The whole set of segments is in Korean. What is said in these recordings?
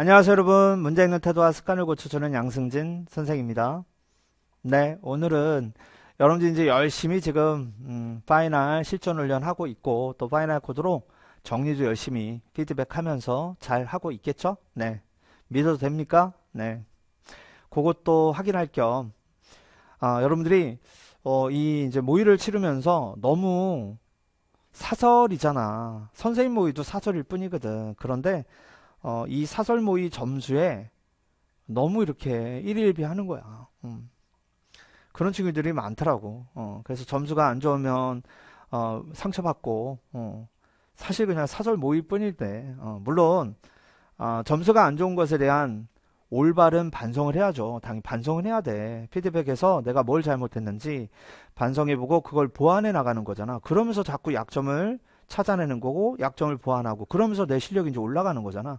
안녕하세요 여러분 문제 있는 태도와 습관을 고쳐 주는 양승진 선생입니다 네 오늘은 여러분들 이제 열심히 지금 음, 파이널 실전 훈련하고 있고 또 파이널 코드로 정리도 열심히 피드백하면서 잘 하고 있겠죠 네 믿어도 됩니까 네 그것도 확인할 겸 아, 여러분들이 어, 이 이제 모의를 치르면서 너무 사설이잖아 선생님 모의도 사설일 뿐이거든 그런데 어, 이 사설 모의 점수에 너무 이렇게 일일비하는 거야. 음. 그런 친구들이 많더라고. 어, 그래서 점수가 안 좋으면 어, 상처받고 어, 사실 그냥 사설 모의뿐일 때 어, 물론 어, 점수가 안 좋은 것에 대한 올바른 반성을 해야죠. 당연히 반성을 해야 돼. 피드백에서 내가 뭘 잘못했는지 반성해보고 그걸 보완해 나가는 거잖아. 그러면서 자꾸 약점을 찾아내는 거고 약점을 보완하고 그러면서 내 실력이 이제 올라가는 거잖아.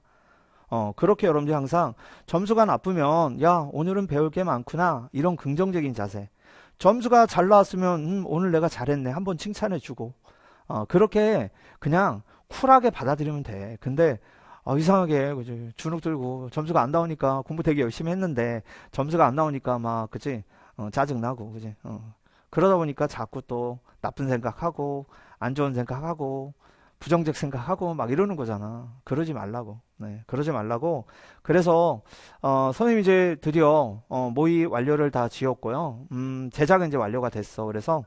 어, 그렇게 여러분들 항상 점수가 나쁘면 야 오늘은 배울 게 많구나 이런 긍정적인 자세 점수가 잘 나왔으면 음, 오늘 내가 잘했네 한번 칭찬해주고 어, 그렇게 그냥 쿨하게 받아들이면 돼 근데 어, 이상하게 그치? 주눅 들고 점수가 안 나오니까 공부 되게 열심히 했는데 점수가 안 나오니까 막 그치 어, 짜증나고 그지 어. 그러다 보니까 자꾸 또 나쁜 생각하고 안 좋은 생각하고 부정적 생각하고 막 이러는 거잖아 그러지 말라고 네, 그러지 말라고. 그래서, 어, 선생님 이제 드디어, 어, 모의 완료를 다 지었고요. 음, 제작은 이제 완료가 됐어. 그래서,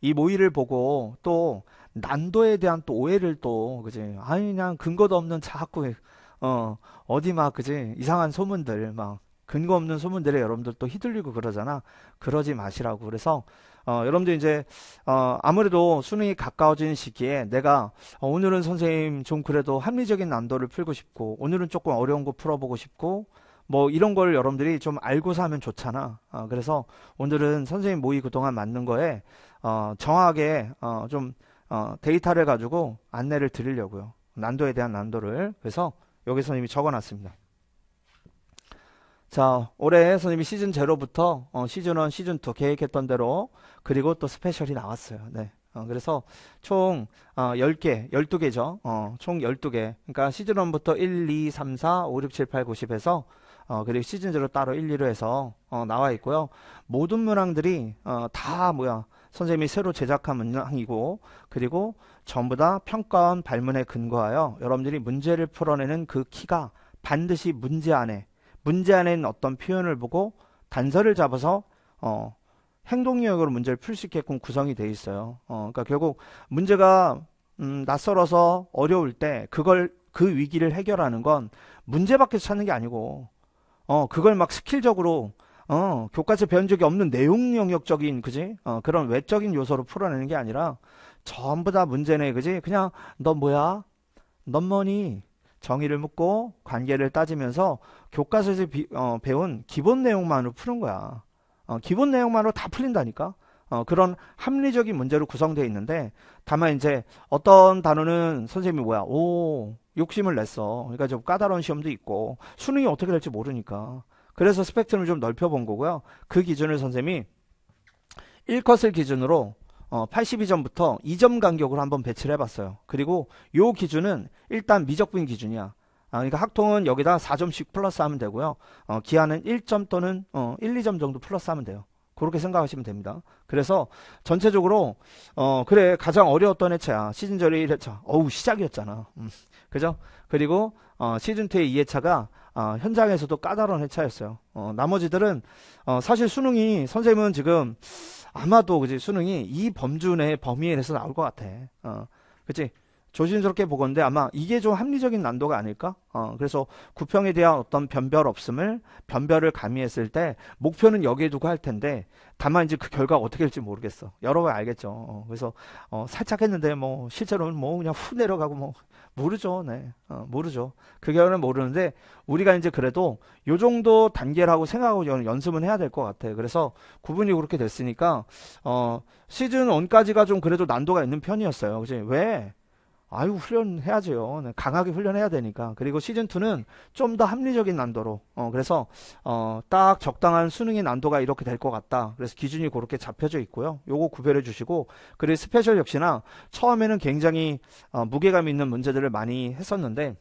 이 모의를 보고 또 난도에 대한 또 오해를 또, 그지? 아니, 그냥 근거도 없는 자꾸, 어, 어디 막, 그지? 이상한 소문들 막, 근거 없는 소문들에 여러분들 또 휘둘리고 그러잖아. 그러지 마시라고. 그래서 어, 여러분들 이제 어, 아무래도 수능이 가까워진 시기에 내가 어, 오늘은 선생님 좀 그래도 합리적인 난도를 풀고 싶고 오늘은 조금 어려운 거 풀어보고 싶고 뭐 이런 걸 여러분들이 좀 알고서 하면 좋잖아. 어, 그래서 오늘은 선생님 모의 그동안 맞는 거에 어, 정확하게 어, 좀 어, 데이터를 가지고 안내를 드리려고요. 난도에 대한 난도를. 그래서 여기 서 이미 적어놨습니다. 자, 올해 선생님이 시즌 제로부터 어, 시즌 1, 시즌 2 계획했던 대로 그리고 또 스페셜이 나왔어요. 네. 어, 그래서 총 어, 10개, 12개죠. 어, 총 12개. 그러니까 시즌 1부터 1, 2, 3, 4, 5, 6, 7, 8, 9, 10에서 어, 그리고 시즌 제로 따로 1, 2로 해서 어, 나와 있고요. 모든 문항들이 어, 다 뭐야? 선생님이 새로 제작한 문항이고 그리고 전부 다 평가원 발문에 근거하여 여러분들이 문제를 풀어내는 그 키가 반드시 문제 안에 문제 안에 있는 어떤 표현을 보고 단서를 잡아서 어, 행동 영역으로 문제를 풀 수 있게끔 구성이 돼 있어요. 어, 그러니까 결국 문제가 음, 낯설어서 어려울 때 그걸 그 위기를 해결하는 건 문제 밖에서 찾는 게 아니고 어, 그걸 막 스킬적으로 어, 교과서 배운 적이 없는 내용 영역적인, 그지? 어, 그런 외적인 요소로 풀어내는 게 아니라, 전부 다 문제네, 그지? 그냥, 너 뭐야? 넌 뭐니? 정의를 묻고 관계를 따지면서 교과서에서 비, 어, 배운 기본 내용만으로 푸는 거야. 어, 기본 내용만으로 다 풀린다니까. 어, 그런 합리적인 문제로 구성되어 있는데 다만 이제 어떤 단어는 선생님이 뭐야 오 욕심을 냈어 그러니까 좀 까다로운 시험도 있고 수능이 어떻게 될지 모르니까 그래서 스펙트럼을 좀 넓혀본 거고요 그 기준을 선생님이 1컷을 기준으로 82점부터 어, 2점 간격으로 한번 배치를 해봤어요. 그리고 요 기준은 일단 미적분 기준이야. 아, 그러니까 학통은 여기다 4점씩 플러스 하면 되고요. 어, 기하는 1점 또는 어, 1, 2점 정도 플러스 하면 돼요. 그렇게 생각하시면 됩니다. 그래서 전체적으로 어 그래 가장 어려웠던 해차야 시즌1 1회차 어우 시작이었잖아 음, 그죠? 그리고 어, 시즌2의 2회차가 어, 아, 현장에서도 까다로운 해차였어요. 어, 나머지들은 어, 사실 수능이 선생님은 지금 아마도 그지 수능이 이 범주 내 범위에서 나올 것 같아. 어, 그치? 조심스럽게 보건데 아마 이게 좀 합리적인 난도가 아닐까? 어, 그래서 구평에 대한 어떤 변별 없음을 변별을 가미했을 때 목표는 여기에 두고 할 텐데 다만 이제 그 결과가 어떻게 될지 모르겠어. 여러분 알겠죠. 어, 그래서 어, 살짝 했는데 뭐 실제로는 뭐 그냥 후 내려가고 뭐 모르죠. 네. 어, 모르죠. 그 결과는 모르는데 우리가 이제 그래도 요 정도 단계라고 생각하고 연, 연습은 해야 될 것 같아요. 그래서 구분이 그렇게 됐으니까 어, 시즌 1까지가 좀 그래도 난도가 있는 편이었어요. 그지? 왜? 아유 훈련해야죠. 네, 강하게 훈련해야 되니까. 그리고 시즌 2는 좀 더 합리적인 난도로. 어 그래서 어딱 적당한 수능의 난도가 이렇게 될 것 같다. 그래서 기준이 그렇게 잡혀져 있고요. 요거 구별해 주시고 그리고 스페셜 역시나 처음에는 굉장히 어, 무게감 있는 문제들을 많이 했었는데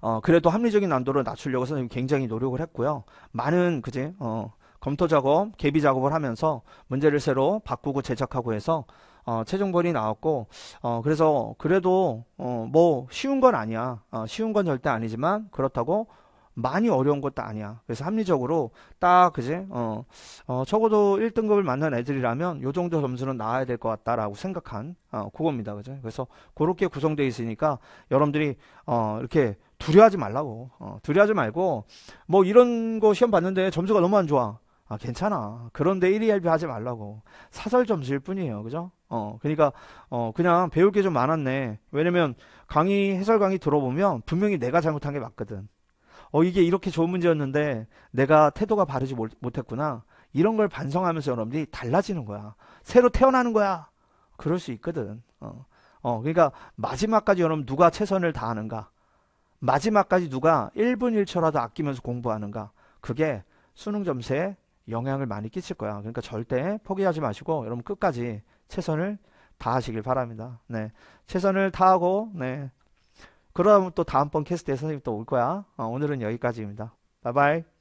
어, 그래도 합리적인 난도를 낮추려고 선생님 굉장히 노력을 했고요. 많은, 그제 어, 검토 작업, 개비 작업을 하면서 문제를 새로 바꾸고 제작하고 해서 어, 최종본이 나왔고 어, 그래서 그래도 어, 뭐 쉬운 건 아니야. 어, 쉬운 건 절대 아니지만 그렇다고 많이 어려운 것도 아니야. 그래서 합리적으로 딱 그지 어, 어 적어도 1등급을 맞는 애들이라면 요 정도 점수는 나와야 될 것 같다라고 생각한 어, 그겁니다. 그죠? 그래서 그렇게 구성되어 있으니까 여러분들이 어, 이렇게 두려워하지 말라고 어, 두려워하지 말고 뭐 이런 거 시험 봤는데 점수가 너무 안 좋아. 아, 괜찮아. 그런데 1 e l 비 하지 말라고. 사설 점수일 뿐이에요. 그죠? 어, 그러니까 어, 그냥 배울 게 좀 많았네. 왜냐면 강의 해설 강의 들어보면 분명히 내가 잘못한 게 맞거든. 어, 이게 이렇게 좋은 문제였는데 내가 태도가 바르지 못, 못했구나. 이런 걸 반성하면서 여러분들이 달라지는 거야. 새로 태어나는 거야. 그럴 수 있거든. 어. 어, 그러니까 마지막까지 여러분 누가 최선을 다하는가? 마지막까지 누가 1분 1초라도 아끼면서 공부하는가? 그게 수능 점수에 영향을 많이 끼칠 거야. 그러니까 절대 포기하지 마시고 여러분 끝까지 최선을 다하시길 바랍니다. 네. 최선을 다하고 네. 그러면 또 다음번 캐스트에 선생님 또올 거야. 어, 오늘은 여기까지입니다. 바이바이.